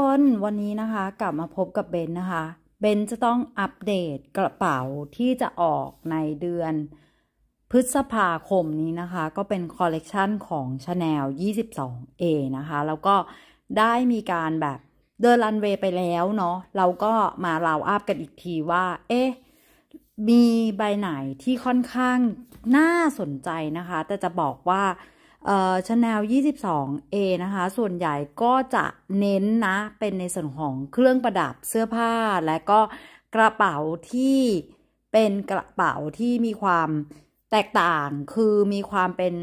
คนวันนี้นะคะ กลับมาพบกับเบนนะคะ เบนจะต้องอัปเดตกระเป๋าที่จะออกในเดือนพฤษภาคมนี้นะคะ ก็เป็นคอลเลกชันของ Chanel 22A นะคะ แล้วก็ได้มีการแบบเดินรันเวย์ไปแล้วเนาะเราก็มาเล่าอัพกันอีกทีว่า เอ๊ะมีใบไหนที่ค่อนข้างน่าสนใจนะคะ แต่จะบอกว่าชแนล 22A นะคะ ส่วนใหญ่ก็จะเน้นนะ เป็นในส่วนของเครื่องประดับ เสื้อผ้า และก็กระเป๋าที่เป็นกระเป๋าที่มีความแตกต่าง คือมีความเป็น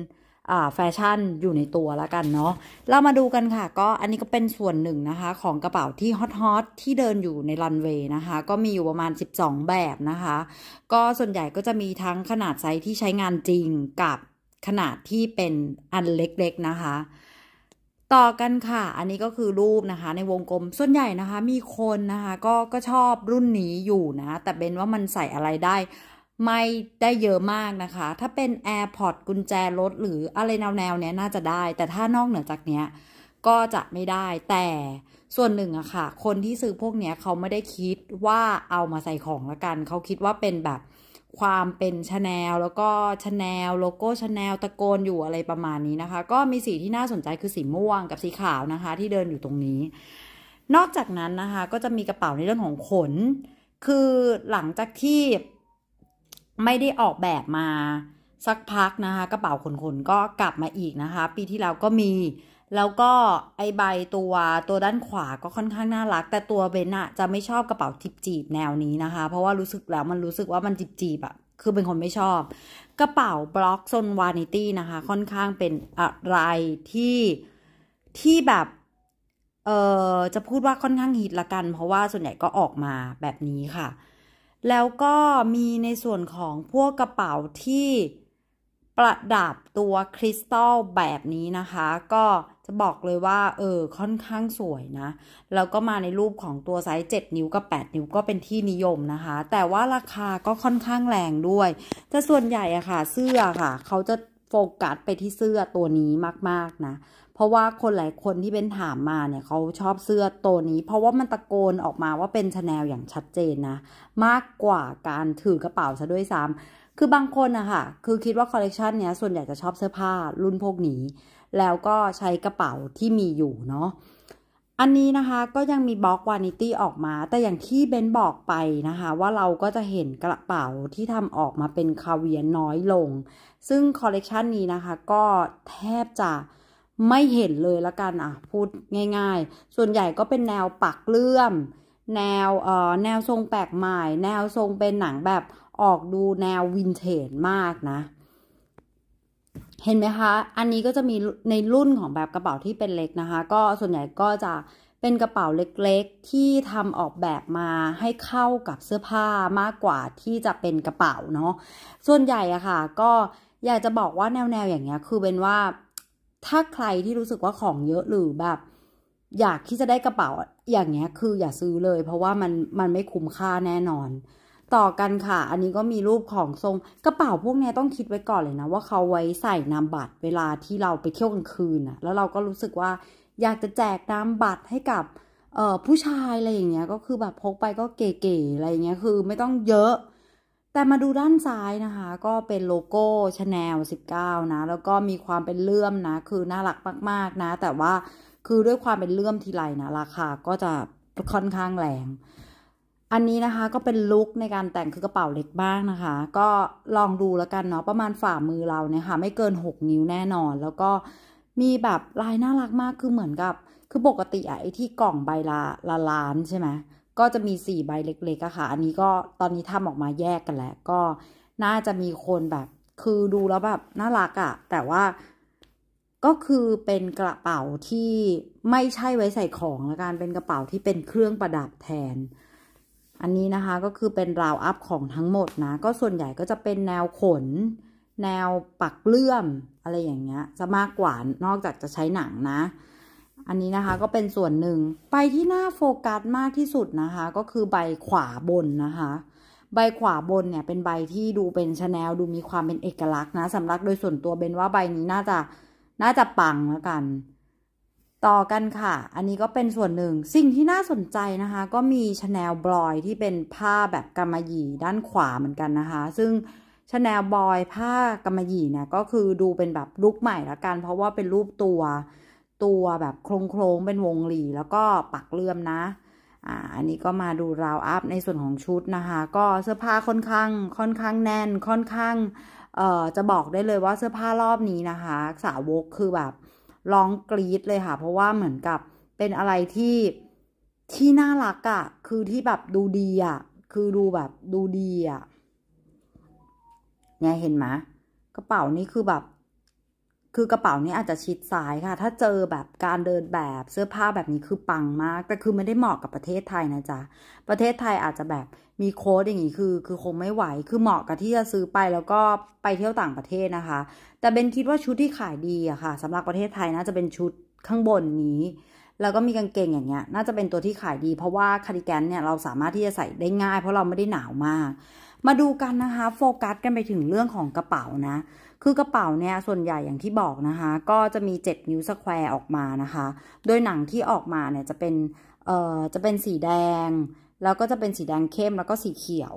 แฟชั่นอยู่ในตัวแล้วกันเนาะ เรามาดูกันค่ะ ก็ อันนี้ก็เป็นส่วนหนึ่งนะคะ ของกระเป๋าที่ฮอตฮอตที่เดินอยู่ในรันเวย์นะคะ ก็มีอยู่ประมาณ 12 แบบนะคะ ก็ส่วนใหญ่ก็จะมีทั้งขนาดไซส์ที่ใช้งานจริงกับขนาดที่เป็นอันเล็กๆนะคะ ต่อกันค่ะอันนี้ก็คือรูปนะคะ ในวงกลมส่วนใหญ่นะคะ มีคนนะคะก็ก็ชอบรุ่นนี้อยู่นะแต่เป็นว่ามันใส่อะไรได้ ไม่ได้เยอะมากนะคะถ้าเป็น AirPod กุญแจรถหรืออะไรแนวแนวเนี้ยน่าจะได้แต่ถ้านอกเหนือจากเนี้ยก็จะไม่ได้แต่ส่วนหนึ่งอะค่ะ คนที่ซื้อพวกเนี้ยเขาไม่ได้คิดว่าเอามาใส่ของละกันเขาคิดว่าเป็นแบบความเป็นชาแนลแล้วก็ชาแนลโลโก้ชาแนลตะโกนอยู่อะไรประมาณนี้นะคะ ก็มีสีที่น่าสนใจคือสีม่วง กับสีขาวนะคะที่เดินอยู่ตรงนี้ นอกจากนั้นนะคะ ก็จะมีกระเป๋าในเรื่องของขน คือหลังจากที่ ไม่ได้ออกแบบมา สักพักนะคะ กระเป๋าขนขนก็กลับมาอีกนะคะ ปีที่แล้วก็มีแล้วก็ไอใบตัวตัวด้านขวาก็ค่อนข้าง น่ารัก แต่ตัวเบนอะจะไม่ชอบกระเป๋าจิบจีบแนวนี้นะคะ เพราะว่ารู้สึกแล้วมันรู้สึกว่ามันจิบจีบอะคือเป็นคนไม่ชอบ กระเป๋าบล็อกโซนวานิตี้นะคะ ค่อนข้างเป็นอะไรที่ที่แบบ เออจะพูดว่าค่อนข้างฮิตละกัน เพราะว่าส่วนใหญ่ก็ออกมาแบบนี้ค่ะแล้วก็มีในส่วนของพวกกระเป๋าที่ประดับตัวคริสตัลแบบนี้นะคะก็จะบอกเลยว่า เออค่อนข้างสวยนะ แล้วก็มาในรูปของตัวไซส์7นิ้วกับ8นิ้วก็เป็นที่นิยมนะคะ แต่ว่าราคาก็ค่อนข้างแรงด้วยแต่ส่วนใหญ่อะค่ะ เสื้อค่ะเขาจะโฟกัสไปที่เสื้อตัวนี้มากๆนะ เพราะว่าคนหลายคนที่เป็นถามมาเนี่ยเขาชอบเสื้อตัวนี้เพราะว่ามันตะโกนออกมาว่าเป็นชาแนลอย่างชัดเจนนะมากกว่าการถือกระเป๋าซะด้วยซ้ำคือบางคนอะค่ะ คือคิดว่าคอลเลกชันเนี้ยส่วนใหญ่จะชอบเสื้อผ้ารุ่นพวกนี้แล้วก็ใช้กระเป๋าที่มีอยู่เนาะ อันนี้นะคะก็ยังมีบล็อกวานิตี้ออกมา แต่อย่างที่เบนบอกไปนะคะ ว่าเราก็จะเห็นกระเป๋าที่ทำออกมาเป็นคาเวียนน้อยลง ซึ่งคอลเลกชันนี้นะคะ ก็แทบจะไม่เห็นเลยละกันอ่ะพูดง่ายๆ ส่วนใหญ่ก็เป็นแนวปักเลื่อม แนวเอ่อแนวทรงแปลกใหม่ แนวทรงเป็นหนังแบบออกดูแนววินเทจมากนะเห็นไหมคะ อันนี้ก็จะมีในรุ่นของแบบกระเป๋าที่เป็นเล็กนะคะ ก็ส่วนใหญ่ก็จะเป็นกระเป๋าเล็กๆ ที่ทำออกแบบมาให้เข้ากับเสื้อผ้ามากกว่าที่จะเป็นกระเป๋าเนาะ ส่วนใหญ่อะค่ะ ก็อยากจะบอกว่าแนวๆอย่างเงี้ย คือเป็นว่าถ้าใครที่รู้สึกว่าของเยอะหรือแบบ อยากที่จะได้กระเป๋าอย่างเงี้ย คืออย่าซื้อเลย เพราะว่ามันมันไม่คุ้มค่าแน่นอนต่อกันค่ะ อันนี้ก็มีรูปของทรงกระเป๋าพวกนี้ต้องคิดไว้ก่อนเลยนะว่าเขาไว้ใส่นามบัตรเวลาที่เราไปเที่ยวกลางคืนนะแล้วเราก็รู้สึกว่าอยากจะแจกนามบัตรให้กับเออผู้ชายอะไรอย่างเงี้ย ก็คือแบบพกไปก็เก๋ๆอะไรอย่างเงี้ยคือไม่ต้องเยอะ แต่มาดูด้านซ้ายนะคะก็เป็นโลโก้ชาแนลสิบเก้านะ แล้วก็มีความเป็นเลื่อมนะ คือน่ารักมากๆนะ แต่ว่าคือด้วยความเป็นเลื่อมทีไรนะ ราคาก็จะค่อนข้างแรงอันนี้นะคะก็เป็นลุคในการแต่งคือกระเป๋าเล็กบ้างนะคะ ก็ลองดูแล้วกันเนาะประมาณฝ่ามือเราเนี่ยค่ะไม่เกิน 6 นิ้วแน่นอน แล้วก็มีแบบลายน่ารักมากคือเหมือนกับ คือปกติอะไอที่กล่องใบละละล้านใช่ไหมก็จะมี4ใบเล็กๆอะค่ะ อันนี้ก็ตอนนี้ทำออกมาแยกกันแล้วก็น่าจะมีคนแบบคือดูแล้วแบบน่ารักอะแต่ว่า ก็คือเป็นกระเป๋าที่ไม่ใช่ไว้ใส่ของละกันเป็นกระเป๋าที่เป็นเครื่องประดับแทนอันนี้นะคะก็คือเป็นราวอัพของทั้งหมดนะก็ส่วนใหญ่ก็จะเป็นแนวขน แนวปักเลื่อมอะไรอย่างเงี้ย จะมากกว่านอกจากจะใช้หนังนะ อันนี้นะคะก็เป็นส่วนหนึ่งไปที่หน้าโฟกัสมากที่สุดนะคะ ก็คือใบขวาบนนะคะ ใบขวาบนเนี่ยเป็นใบที่ดูเป็นชาแนลดูมีความเป็นเอกลักษณ์นะสำหรับโดยส่วนตัวเบนว่าใบนี้น่าจะน่าจะปังแล้วกันต่อกันค่ะ อันนี้ก็เป็นส่วนหนึ่งสิ่งที่น่าสนใจนะคะ ก็มีชาแนลบอยที่เป็นผ้าแบบกำมะหยี่ด้านขวาเหมือนกันนะคะ ซึ่งชาแนลบอยผ้ากำมะหยี่เนี่ยก็คือดูเป็นแบบลุกใหม่ละกัน เพราะว่าเป็นรูปตัวตัวแบบโครงโครงเป็นวงหลี แล้วก็ปักเลื่อมนะอ่าอันนี้ก็มาดูราวอัพในส่วนของชุดนะคะ ก็เสื้อผ้าค่อนข้าง ค่อนข้างแน่นค่อนข้างเอ่อจะบอกได้เลยว่าเสื้อผ้ารอบนี้นะคะสาวกคือแบบร้องกรี๊ดเลยค่ะเพราะว่าเหมือนกับเป็นอะไรที่ที่น่ารักอะ่ะ คือที่แบบดูดีอะ่ะคือดูแบบดูดีอะ่ะเนี่ยเห็นไหมกระเป๋านี้คือแบบ คือกระเป๋านี้อาจจะชิดซ้ายค่ะถ้าเจอแบบการเดินแบบเสื้อผ้าแบบนี้คือปังมากแต่คือไม่ได้เหมาะกับประเทศไทยนะจ๊ะ ประเทศไทยอาจจะแบบมีโค้ดอย่างนี้คือคือคงไม่ไหว คือเหมาะกับที่จะซื้อไปแล้วก็ไปเที่ยวต่างประเทศนะคะแต่เบนคิดว่าชุดที่ขายดีอะค่ะสำหรับประเทศไทยนะจะเป็นชุดข้างบนนี้ แล้วก็มีกางเกงอย่างเงี้ยน่าจะเป็นตัวที่ขายดี เพราะว่าคาร์ดิแกนเนี่ยเราสามารถที่จะใส่ได้ง่าย เพราะเราไม่ได้หนาวมาก มาดูกันนะคะ โฟกัสกันไปถึงเรื่องของกระเป๋านะ คือกระเป๋าเนี่ยส่วนใหญ่อย่างที่บอกนะคะก็จะมี7นิ้วสแควร์ออกมานะคะโดยหนังที่ออกมาเนี่ยจะเป็นเอ่อจะเป็นสีแดงแล้วก็จะเป็นสีแดงเข้มแล้วก็สีเขียว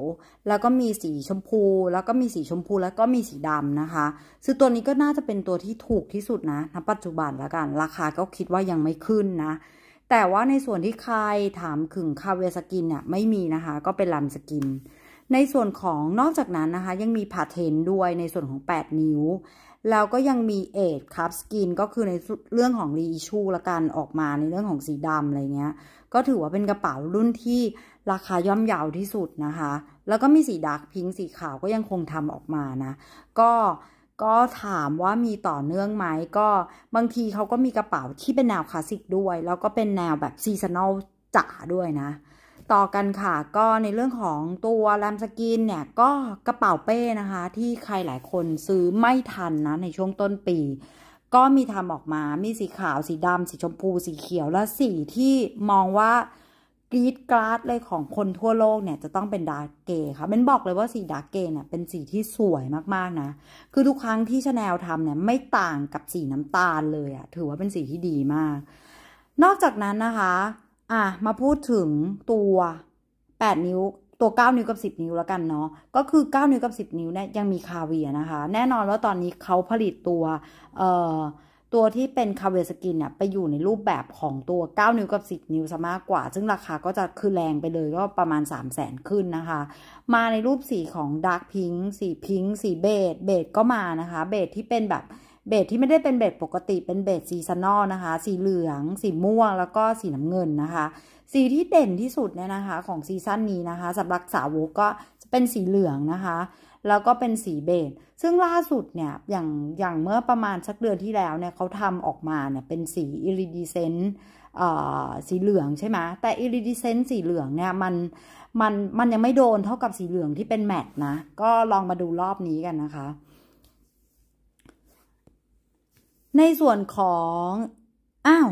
แล้วก็มีสีชมพู แล้วก็มีสีชมพูแล้วก็มีสีดำนะคะซึ่งตัวนี้ก็น่าจะเป็นตัวที่ถูกที่สุดนะณปัจจุบันแล้วกันราคาก็คิดว่ายังไม่ขึ้นนะแต่ว่าในส่วนที่ใครถามถึงคาเวสกินเนี่ยไม่มีนะคะ ก็เป็นลำสกินในส่วนของนอกจากนั้นนะคะยังมีพาเทนด้วยในส่วนของ 8 นิ้ว แล้วก็ยังมีเอทครับสกินก็คือในเรื่องของรีชูละกันออกมาในเรื่องของสีดำอะไรเงี้ย ก็ถือว่าเป็นกระเป๋ารุ่นที่ราคาย่อมเยาวที่สุดนะคะ แล้วก็มีสีดาร์กพิงสีขาวก็ยังคงทำออกมานะ ก็ก็ถามว่ามีต่อเนื่องไหมก็บางทีเขาก็มีกระเป๋าที่เป็นแนวคลาสสิกด้วย แล้วก็เป็นแนวแบบซีซันอลจ๋าด้วยนะต่อกันค่ะก็ในเรื่องของตัวแรมสกินเนี่ยก็กระเป๋าเป้นะคะที่ใครหลายคนซื้อไม่ทันนะในช่วงต้นปี ก็มีทำออกมา มีสีขาวสีดำสีชมพู สีเขียวและสีที่มองว่ากรีดกราดเลยของคนทั่วโลกเนี่ยจะต้องเป็นดาร์เกค่ะเป็นบอกเลยว่าสีดาร์เกเนี่ยเป็นสีที่สวยมากๆนะคือทุกครั้งที่ชาแนลทำเนี่ยไม่ต่างกับสีน้ำตาลเลยอะถือว่าเป็นสีที่ดีมาก นอกจากนั้นนะคะอ่ะมาพูดถึงตัวแปดนิ้วตัว9นิ้วกับ10นิ้วแล้วกันเนาะ ก็คือ9นิ้วกับ10นิ้วเนี่ยยังมีคาเวียนะคะ แน่นอนว่าตอนนี้เขาผลิตตัว เอ่อ ตัวที่เป็นคาเวียสกินเนี่ยไปอยู่ในรูปแบบของตัว9นิ้วกับ10นิ้วซะมากกว่า ซึ่งราคาก็จะคือแรงไปเลยก็ประมาณ3 0 0แสนขึ้นนะคะ มาในรูปสีของดาร์กพิงค์สีพิงค์สีเบจเบจก็มานะคะ เบจที่เป็นแบบเบสที่ไม่ได้เป็นเบสปกติเป็นเบสซีซันอลนะคะ สีเหลือง สีม่วงแล้วก็สีน้ำเงินนะคะ สีที่เด่นที่สุดเนี่ยนะคะ ของซีซันนี้นะคะสำหรับสาวกก็จะเป็นสีเหลืองนะคะ แล้วก็เป็นสีเบสซึ่งล่าสุดเนี่ยอย่างอย่างเมื่อประมาณสักเดือนที่แล้วเนี่ยเขาทำออกมาเนี่ยเป็นสีอิริดิเซนสีเหลืองใช่ไหมแต่อิริดิเซน์สีเหลืองเนี่ยมันมันมันยังไม่โดนเท่ากับสีเหลืองที่เป็นแมทนะก็ลองมาดูรอบนี้กันนะคะในส่วนของอ้าว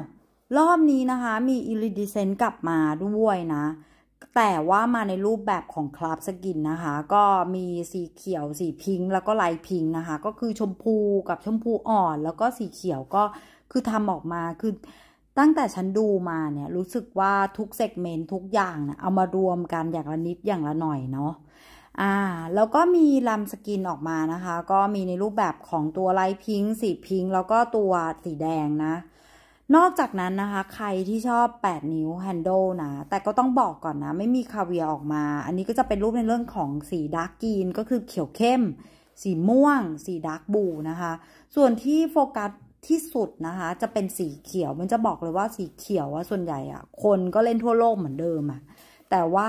รอบนี้นะคะ มีอิริดิเซนกลับมาด้วยนะ แต่ว่ามาในรูปแบบของคราบสกินนะคะ ก็มีสีเขียวสีพิงค์แล้วก็ลายพิงค์นะคะ ก็คือชมพูกับชมพูอ่อน แล้วก็สีเขียวก็คือทำออกมาคือตั้งแต่ฉันดูมาเนี่ย รู้สึกว่าทุกเซกเมนต์ทุกอย่างนะเอามารวมกันอย่างละนิดอย่างละหน่อยเนาะ่าแล้วก็มี ลำสกิน ออกมานะคะ ก็มีในรูปแบบของตัวไลท์พิงค์สีพิงค์แล้วก็ตัวสีแดง นะ นอกจากนั้นนะคะ ใครที่ชอบ 8 นิ้วแฮนด์ลนะแต่ก็ต้องบอกก่อน นะ ไม่มี คาเวียออกมา อันนี้ก็จะเป็นรูปในเรื่องของสีดาร์กกรีนก็คือเขียวเข้ม สีม่วง สีดาร์กบูนะคะ ส่วนที่โฟกัสที่สุดนะคะ จะเป็นสีเขียวมันจะบอกเลยว่าสีเขียวว่าส่วนใหญ่อะคนก็เล่นทั่วโลกเหมือนเดิมอะแต่ว่า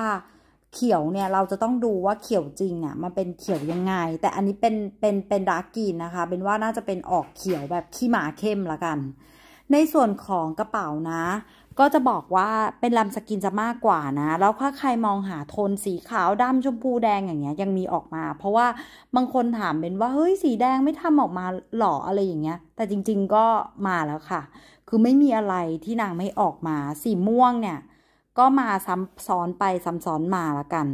เขียวเนี่ยเราจะต้องดูว่าเขียวจริงอะ่ะมันเป็นเขียวยังไง แต่อันนี้เป็นเป็นเป็นดาร์กกรีนนะคะเป็นว่าน่าจะเป็นออกเขียวแบบขี้หมาเข้มละกัน ในส่วนของกระเป๋านะ ก็จะบอกว่าเป็นลำสกินจะมากกว่านะ แล้วถ้าใครมองหาโทนสีขาวดำชมพูแดงอย่างเงี้ยยังมีออกมาเพราะว่าบางคนถามเป็นว่าเฮ้ยสีแดงไม่ทำออกมาหล่ออะไรอย่างเงี้ยแต่จริง ๆก็มาแล้วค่ะ คือไม่มีอะไรที่นางไม่ออกมาสีม่วงเนี่ยก็มาซ้ำซ้อนไปซ้ำซ้อนมาละกัน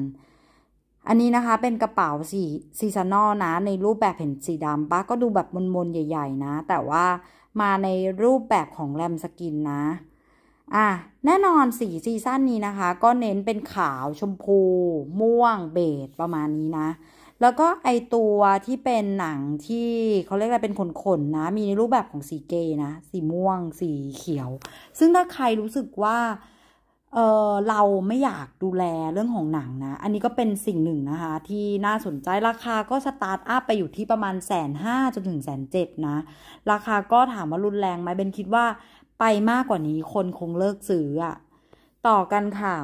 อันนี้นะคะเป็นกระเป๋าสีซีซันอลนะ ในรูปแบบเห็นสีดำปะก็ดูแบบ มนๆใหญ่ๆ นะ แต่ว่ามาในรูปแบบของแรมสกินนะอ่ะแน่นอนสีซีซันนี้นะคะ ก็เน้นเป็น ขาว ชมพู ม่วงเบจประมาณนี้นะ แล้วก็ไอตัวที่เป็นหนังที่เขาเรียกอะไรเป็นขนๆนนะมีในรูปแบบของสีเกนะ สีม่วง สีเขียว ซึ่งถ้าใครรู้สึกว่าเออเราไม่อยากดูแลเรื่องของหนังนะ อันนี้ก็เป็นสิ่งหนึ่งนะคะ ที่น่าสนใจราคาก็สตาร์ทอัพไปอยู่ที่ประมาณแสนห้าจนถึงแสนเจ็ดนะ ราคาก็ถามว่ารุนแรงไหมเบนคิดว่า ไปมากกว่านี้คนคงเลิกซื้ออะต่อกันค่ะ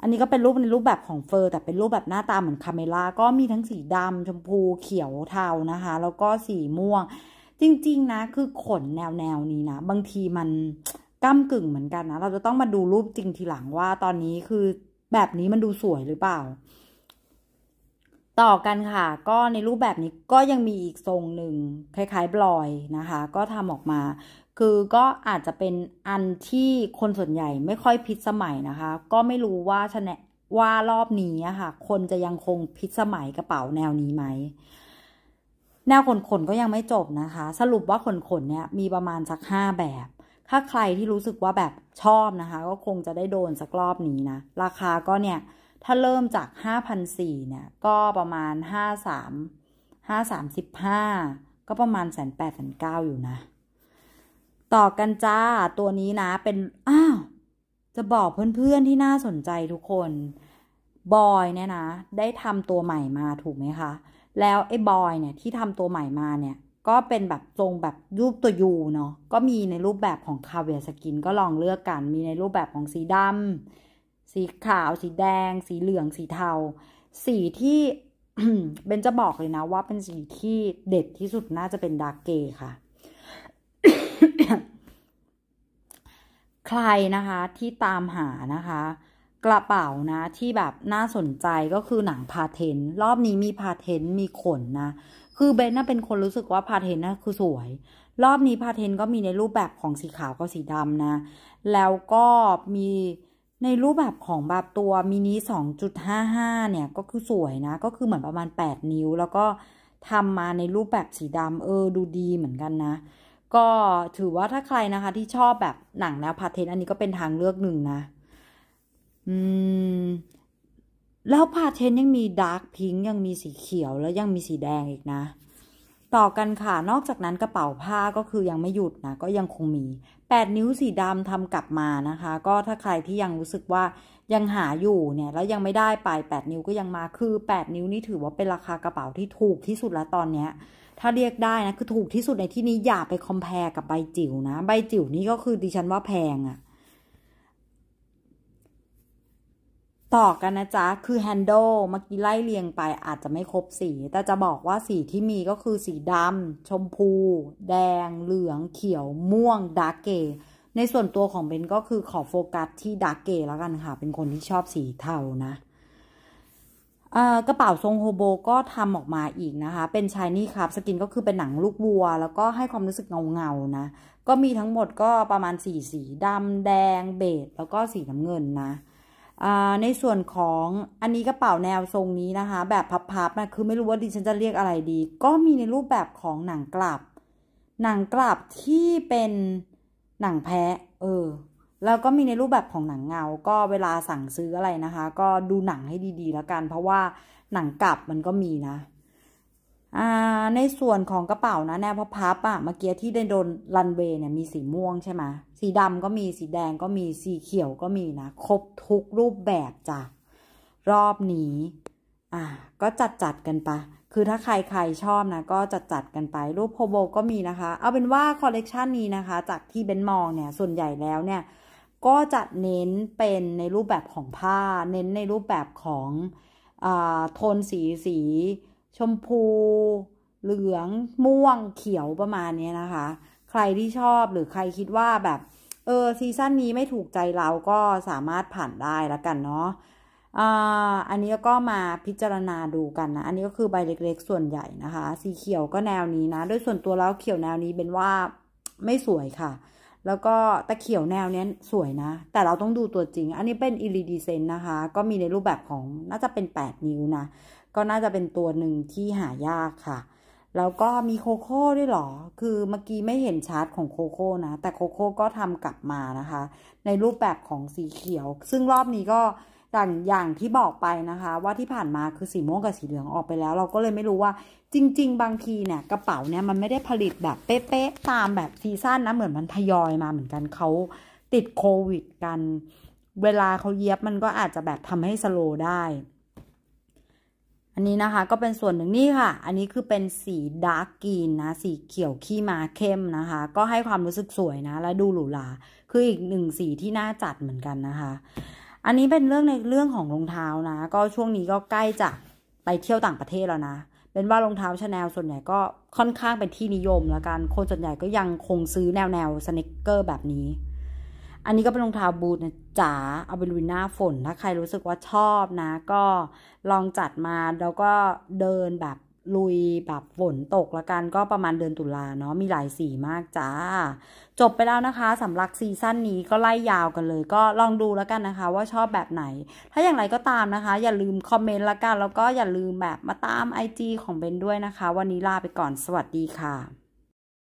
อันนี้ก็เป็นรูปในรูปแบบของเฟอร์แต่เป็นรูปแบบหน้าตาเหมือนคาเมล่าก็มีทั้งสีดำชมพูเขียวเทานะคะ แล้วก็สีม่วง จริงๆ นะ คือขนแนวแนวนี้นะบางทีมันก้ากึ่งเหมือนกันนะ เราจะต้องมาดูรูปจริงทีหลังว่า ตอนนี้คือแบบนี้มันดูสวยหรือเปล่า ต่อกันค่ะ ก็ในรูปแบบนี้ก็ยังมีอีกทรงหนึ่งคล้ายๆบลอยนะคะ ก็ทำออกมา คือก็อาจจะเป็นอันที่คนส่วนใหญ่ไม่ค่อยพิสมัยนะคะ ก็ไม่รู้ว่าชนะว่ารอบนี้ค่ะ คนจะยังคงพิสมัยกระเป๋าแนวนี้ไหม แนวขนขนก็ยังไม่จบนะคะ สรุปว่าขนขนเนี่ย มีประมาณสักห้าแบบถ้าใครที่รู้สึกว่าแบบชอบนะคะ ก็คงจะได้โดนสักรอบนี้นะ ราคาก็เนี่ย ถ้าเริ่มจาก5,004เนี่ย ก็ประมาณ 53 535ก็ประมาณแสนแปดแสนเก้าอยู่นะ ต่อกันจ้าตัวนี้นะ เป็นอ้าว จะบอกเพื่อนๆที่น่าสนใจทุกคนบอยเนี่ยนะ ได้ทำตัวใหม่มาถูกไหมคะ แล้ว ไอ้บอยเนี่ย ที่ทำตัวใหม่มาเนี่ยก็เป็นแบบทรงแบบรูปตัวยูเนาะก็มีในรูปแบบของคาเวียสกินก็ลองเลือกกัน มีในรูปแบบของสีดำสีขาวสีแดง สีเหลืองสีเทา สีที่เบนจะบอกเลยนะว่าเป็นสีที่ เด็ดที่สุดน่าจะเป็นดาร์กเกย์ค่ะ ใครนะคะ ที่ตามหานะคะ กระเป๋านะ ที่แบบน่าสนใจก็คือหนังพาเทน รอบนี้มีพาเทนมีขนนะคือเบนน่าเป็นคนรู้สึกว่าพาเทนน่ะคือสวย รอบนี้พาเทนก็มีในรูปแบบของสีขาวกับสีดำนะ แล้วก็มีในรูปแบบของแบบตัวมินิ 2.55 เนี่ย ก็คือสวยนะก็คือเหมือนประมาณ 8 นิ้ว แล้วก็ทำมาในรูปแบบสีดำเออ ดูดีเหมือนกันนะ ก็ถือว่าถ้าใครนะคะ ที่ชอบแบบหนังแนวพาเทนอันนี้ก็เป็นทางเลือกหนึ่งนะอืมแล้วพาเทนยังมีดาร์กพิงยังมีสีเขียวแล้วยังมีสีแดงอีกนะ ต่อกันค่ะนอกจากนั้นกระเป๋าผ้าก็คือยังไม่หยุดนะ ก็ยังคงมี8นิ้วสีดำทำกลับมานะคะก็ถ้าใครที่ยังรู้สึกว่ายังหาอยู่เนี่ยแล้วยังไม่ได้ไป8นิ้วก็ยังมาคือ8นิ้วนี่ถือว่าเป็นราคากระเป๋าที่ถูกที่สุดแล้วตอนเนี้ยถ้าเรียกได้นะคือถูกที่สุดในที่นี้อย่าไปคอมเพลกับใบจิ๋วนะใบจิ๋วนี่ก็คือดิฉันว่าแพงอะ่ะต่อกันนะจ๊ะ คือ handle เมื่อกี้ไล่เรียงไปอาจจะไม่ครบสี แต่จะบอกว่าสีที่มีก็คือสีดำ ชมพู แดง เหลือง เขียว ม่วง ดาร์กเกในส่วนตัวของเบนก็คือขอโฟกัสที่ดาร์กเกแล้วกันค่ะ เป็นคนที่ชอบสีเทานะกระเป๋าทรงโฮโบก็ทำออกมาอีกนะคะ เป็นชายนี่ครับ สกินก็คือเป็นหนังลูกวัว แล้วก็ให้ความรู้สึกเงาเงานะ ก็มีทั้งหมดก็ประมาณสีสีดำแดง เบจแล้วก็สีน้ำเงินนะในส่วนของอันนี้กระเป๋าแนวทรงนี้นะคะ แบบพับๆนะคือไม่รู้ว่าดิฉันจะเรียกอะไรดี ก็มีในรูปแบบของหนังกลับ หนังกลับที่เป็นหนังแพะเออแล้วก็มีในรูปแบบของหนังเงา ก็เวลาสั่งซื้ออะไรนะคะ ก็ดูหนังให้ดีๆ แล้วกันเพราะว่า หนังกลับมันก็มีนะในส่วนของกระเป๋านะ แนวพับอะเมื่อกี้ที่ได้โดนรันเวย์เนี่ย มีสีม่วงใช่ไหมสีดำก็มีสีแดงก็มีสีเขียวก็มีนะ ครบทุกรูปแบบจ้ะรอบนี้ อ่ะก็จัดจัดกันไปคือถ้าใครใครชอบนะ ก็จัดจัดกันไปรูปโพโบก็มีนะคะ เอาเป็นว่าคอลเลกชันนี้นะคะ จากที่เบนมองเนี่ย ส่วนใหญ่แล้วเนี่ย ก็จะเน้นเป็นในรูปแบบของผ้า เน้นในรูปแบบของอโทนสีสีชมพู เหลือง ม่วงเขียวประมาณนี้นะคะ ใครที่ชอบหรือใครคิดว่าแบบ เออ ซีซั่นนี้ไม่ถูกใจเราก็สามารถผ่านได้ละกันเนาะอันนี้ก็มาพิจารณาดูกันนะ อันนี้ก็คือใบเล็ก ๆส่วนใหญ่นะคะ สีเขียวก็แนวนี้นะด้วยส่วนตัวแล้วเขียวแนวนี้เป็นว่าไม่สวยค่ะ แล้วก็ตะเขียวแนวเนี้ยสวยนะ แต่เราต้องดูตัวจริง อันนี้เป็นอิริดีเซนนะคะ ก็มีในรูปแบบของน่าจะเป็น8นิ้วนะก็น่าจะเป็นตัวหนึ่งที่หายากค่ะ แล้วก็มีโคโค่ด้วยหรอ คือเมื่อกี้ไม่เห็นชาร์ตของโคโค่นะ แต่โคโค่ก็ทำกลับมานะคะ ในรูปแบบของสีเขียว ซึ่งรอบนี้ก็อย่างอย่างที่บอกไปนะคะ ว่าที่ผ่านมาคือสีม่วงกับสีเหลืองออกไปแล้ว เราก็เลยไม่รู้ว่าจริง ๆ บางทีเนี่ยกระเป๋าเนี่ยมันไม่ได้ผลิตแบบเป๊ะๆตามแบบซีซั่นนะเหมือนมันทยอยมาเหมือนกันเขาติดโควิด กัน เวลาเขาเย็บมันก็อาจจะแบบทำให้สโลได้อันนี้นะคะก็เป็นส่วนหนึ่งนี่ค่ะ อันนี้คือเป็นสีดาร์กกรีนนะสีเขียวขี้มาเข้มนะคะ ก็ให้ความรู้สึกสวยนะ และดูหรูหราคืออีกหนึ่งสีที่น่าจัดเหมือนกันนะคะ อันนี้เป็นเรื่องในเรื่องของรองเท้านะ ก็ช่วงนี้ก็ใกล้จะไปเที่ยวต่างประเทศแล้วนะ เป็นว่ารองเท้าชาแนลส่วนใหญ่ก็ค่อนข้างเป็นที่นิยม แล้วกันคนส่วนใหญ่ก็ยังคงซื้อแนวแนวสเนคเกอร์แบบนี้อันนี้ก็เป็นรองเท้าบูทนะจ๋าเอาไปลุยหน้าฝนถ้าใครรู้สึกว่าชอบนะก็ลองจัดมาแล้วก็เดินแบบลุยแบบฝนตกละกันก็ประมาณเดือนตุลาเนาะมีหลายสีมากจ้าจบไปแล้วนะคะสำหรับซีซั่นนี้ก็ไล่ยาวกันเลยก็ลองดูแล้วกันนะคะ ว่าชอบแบบไหนถ้าอย่างไรก็ตามนะคะ อย่าลืมคอมเมนต์ละกัน แล้วก็อย่าลืมแบบมาตาม IG ของเบนด้วยนะคะ วันนี้ลาไปก่อนสวัสดีค่ะ